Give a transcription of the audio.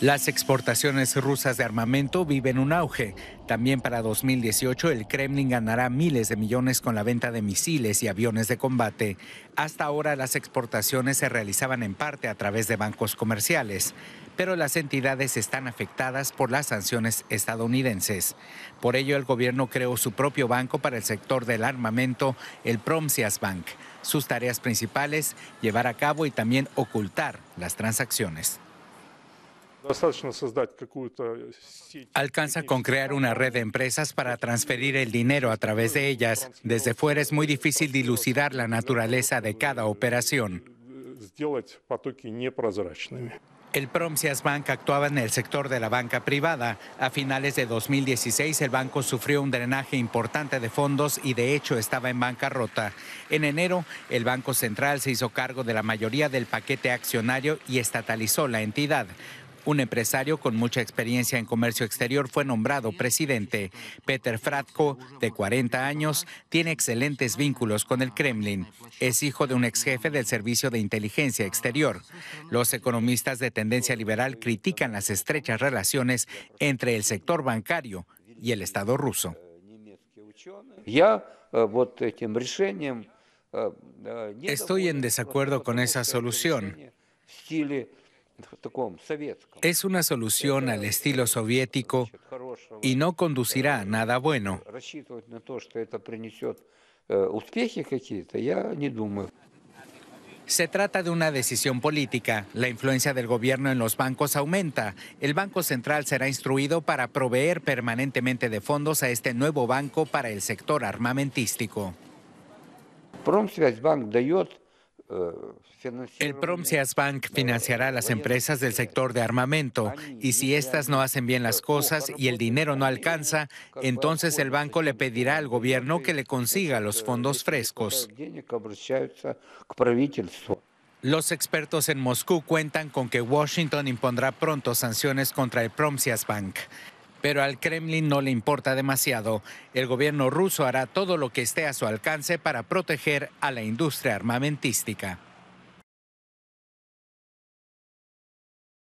Las exportaciones rusas de armamento viven un auge. También para 2018 el Kremlin ganará miles de millones con la venta de misiles y aviones de combate. Hasta ahora las exportaciones se realizaban en parte a través de bancos comerciales, pero las entidades están afectadas por las sanciones estadounidenses. Por ello el gobierno creó su propio banco para el sector del armamento, el Promsias Bank. Sus tareas principales, llevar a cabo y también ocultar las transacciones. Alcanza con crear una red de empresas para transferir el dinero a través de ellas. Desde fuera es muy difícil dilucidar la naturaleza de cada operación. El Promsias Bank actuaba en el sector de la banca privada. A finales de 2016 el banco sufrió un drenaje importante de fondos y de hecho estaba en bancarrota. En enero el Banco Central se hizo cargo de la mayoría del paquete accionario y estatalizó la entidad. Un empresario con mucha experiencia en comercio exterior fue nombrado presidente. Peter Fratko, de 40 años, tiene excelentes vínculos con el Kremlin. Es hijo de un ex jefe del Servicio de Inteligencia Exterior. Los economistas de tendencia liberal critican las estrechas relaciones entre el sector bancario y el Estado ruso. Eh, э, э, Estoy en desacuerdo con esa solución. Es una solución al estilo soviético y no conducirá a nada bueno. Э, Se trata de una decisión política. La influencia del gobierno en los bancos aumenta. El Banco Central será instruido para proveer permanentemente de fondos a este nuevo banco para el sector armamentístico. El Promseas Bank financiará a las empresas del sector de armamento y si éstas no hacen bien las cosas y el dinero no alcanza, entonces el banco le pedirá al gobierno que le consiga los fondos frescos. Los expertos en Moscú cuentan con que Washington impondrá pronto sanciones contra el Promsias Bank pero al Kremlin no le importa demasiado. El gobierno ruso hará todo lo que esté a su alcance para proteger a la industria armamentística.